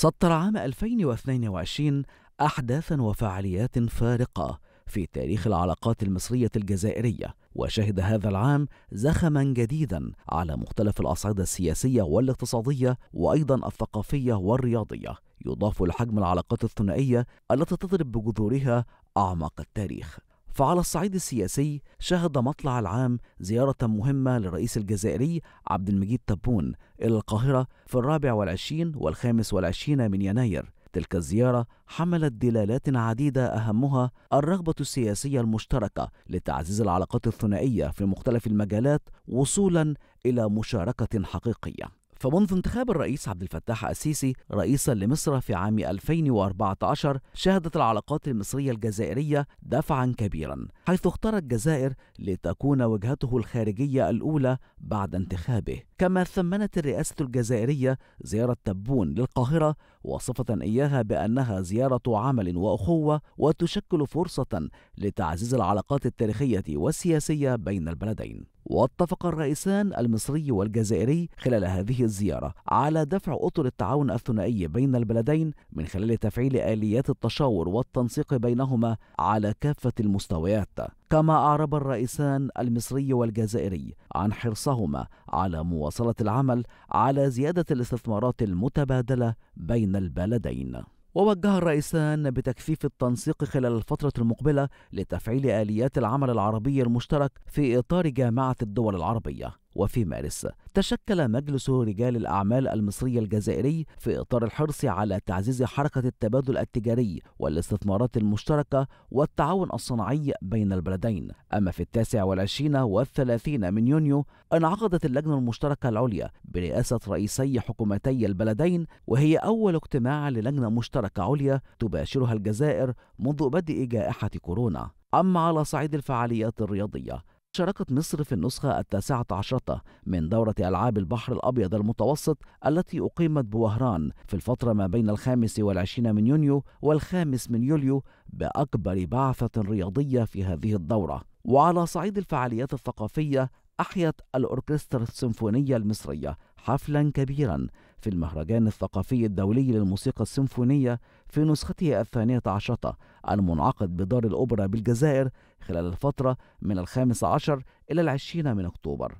سطر عام 2022 أحداثا وفعاليات فارقة في تاريخ العلاقات المصرية الجزائرية وشهد هذا العام زخما جديدا على مختلف الأصعدة السياسية والاقتصادية وأيضا الثقافية والرياضية يضاف لحجم العلاقات الثنائية التي تضرب بجذورها أعماق التاريخ فعلى الصعيد السياسي شهد مطلع العام زيارة مهمة للرئيس الجزائري عبد المجيد تبون إلى القاهرة في الرابع والعشرين والخامس والعشرين من يناير تلك الزيارة حملت دلالات عديدة أهمها الرغبة السياسية المشتركة لتعزيز العلاقات الثنائية في مختلف المجالات وصولا إلى مشاركة حقيقية فمنذ انتخاب الرئيس عبد الفتاح السيسي رئيسا لمصر في عام 2014 شهدت العلاقات المصرية الجزائرية دفعا كبيرا حيث اختارت الجزائر لتكون وجهته الخارجية الأولى بعد انتخابه كما ثمنت الرئاسة الجزائرية زيارة تبون للقاهرة وصفة إياها بأنها زيارة عمل وأخوة وتشكل فرصة لتعزيز العلاقات التاريخية والسياسية بين البلدين واتفق الرئيسان المصري والجزائري خلال هذه الزيارة على دفع أطر التعاون الثنائي بين البلدين من خلال تفعيل آليات التشاور والتنسيق بينهما على كافة المستويات كما أعرب الرئيسان المصري والجزائري عن حرصهما على مواصلة العمل على زيادة الاستثمارات المتبادلة بين البلدين. ووجه الرئيسان بتكثيف التنسيق خلال الفترة المقبلة لتفعيل آليات العمل العربي المشترك في إطار جامعة الدول العربية وفي مارس تشكل مجلس رجال الأعمال المصري الجزائري في إطار الحرص على تعزيز حركة التبادل التجاري والاستثمارات المشتركة والتعاون الصناعي بين البلدين أما في التاسع والعشرين والثلاثين من يونيو انعقدت اللجنة المشتركة العليا برئاسة رئيسي حكومتي البلدين وهي أول اجتماع للجنة مشتركة عليا تباشرها الجزائر منذ بدء جائحة كورونا أما على صعيد الفعاليات الرياضية شاركت مصر في النسخة التاسعة عشرة من دورة ألعاب البحر الأبيض المتوسط التي أقيمت بوهران في الفترة ما بين الخامس والعشرين من يونيو والخامس من يوليو بأكبر بعثة رياضية في هذه الدورة وعلى صعيد الفعاليات الثقافية أحيت الأوركسترا السيمفونية المصرية حفلا كبيرا في المهرجان الثقافي الدولي للموسيقى السيمفونية في نسخته الثانية عشرة المنعقد بدار الأوبرا بالجزائر خلال الفترة من الخامس عشر إلى العشرين من أكتوبر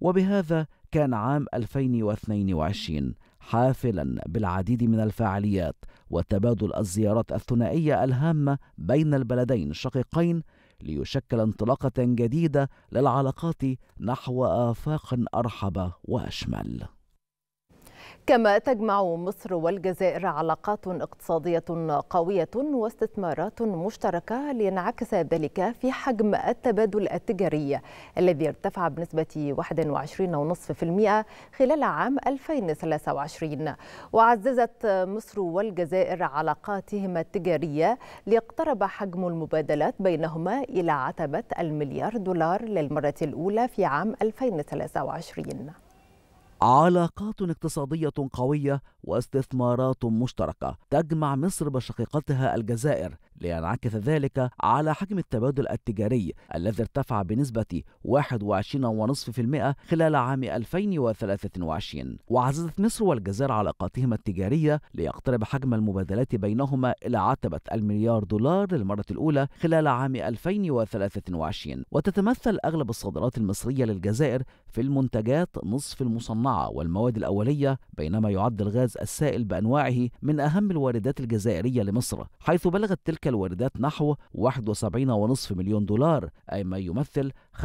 وبهذا كان عام 2022 حافلا بالعديد من الفعاليات وتبادل الزيارات الثنائية الهامة بين البلدين الشقيقين ليشكل انطلاقه جديده للعلاقات نحو افاق ارحب واشمل كما تجمع مصر والجزائر علاقات اقتصادية قوية واستثمارات مشتركة لينعكس ذلك في حجم التبادل التجاري الذي ارتفع بنسبة 21.5% خلال عام 2023 وعززت مصر والجزائر علاقاتهما التجارية ليقترب حجم المبادلات بينهما إلى عتبة المليار دولار للمرة الأولى في عام 2023 علاقات اقتصادية قوية واستثمارات مشتركة تجمع مصر بشقيقتها الجزائر لينعكس ذلك على حجم التبادل التجاري الذي ارتفع بنسبة 21.5% خلال عام 2023 وعززت مصر والجزائر علاقاتهما التجارية ليقترب حجم المبادلات بينهما إلى عتبة المليار دولار للمرة الأولى خلال عام 2023 وتتمثل أغلب الصادرات المصرية للجزائر في المنتجات نصف المصنعة والمواد الأولية بينما يعد الغاز السائل بأنواعه من أهم الواردات الجزائرية لمصر حيث بلغت تلك الواردات نحو 71.5 مليون دولار أي ما يمثل 95%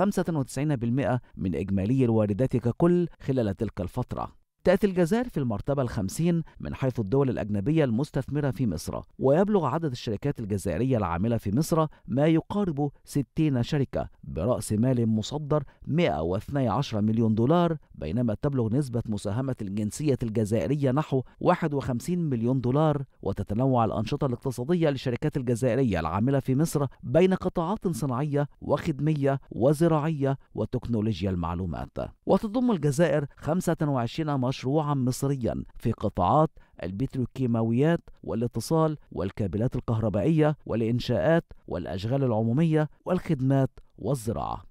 من إجمالي الواردات ككل خلال تلك الفترة تأتي الجزائر في المرتبة الخمسين من حيث الدول الأجنبية المستثمرة في مصر ويبلغ عدد الشركات الجزائرية العاملة في مصر ما يقارب 60 شركة برأس مال مصدر 112 مليون دولار بينما تبلغ نسبة مساهمة الجنسية الجزائرية نحو 51 مليون دولار وتتنوع الأنشطة الاقتصادية للشركات الجزائرية العاملة في مصر بين قطاعات صناعية وخدمية وزراعية وتكنولوجيا المعلومات وتضم الجزائر 25 مشروعا مصريا في قطاعات البتروكيماويات والاتصال والكابلات الكهربائية والإنشاءات والأشغال العمومية والخدمات والزراعة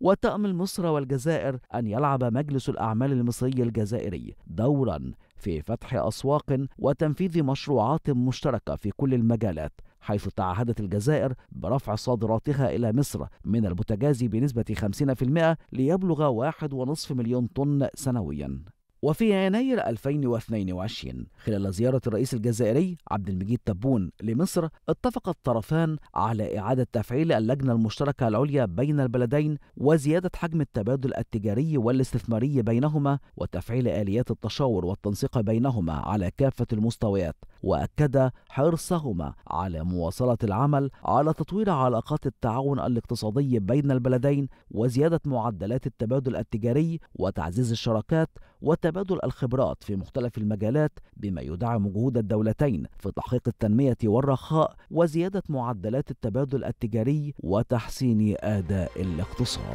وتأمل مصر والجزائر أن يلعب مجلس الأعمال المصري الجزائري دورا في فتح أسواق وتنفيذ مشروعات مشتركة في كل المجالات حيث تعهدت الجزائر برفع صادراتها إلى مصر من البوتاجاز بنسبة 50% ليبلغ 1.5 مليون طن سنوياً وفي يناير 2022 خلال زيارة الرئيس الجزائري عبد المجيد تبون لمصر اتفق الطرفان على إعادة تفعيل اللجنة المشتركة العليا بين البلدين وزيادة حجم التبادل التجاري والاستثماري بينهما وتفعيل آليات التشاور والتنسيق بينهما على كافة المستويات وأكدا حرصهما على مواصلة العمل على تطوير علاقات التعاون الاقتصادي بين البلدين وزيادة معدلات التبادل التجاري وتعزيز الشراكات وتبادل الخبرات في مختلف المجالات بما يدعم جهود الدولتين في تحقيق التنمية والرخاء وزيادة معدلات التبادل التجاري وتحسين آداء الاقتصاد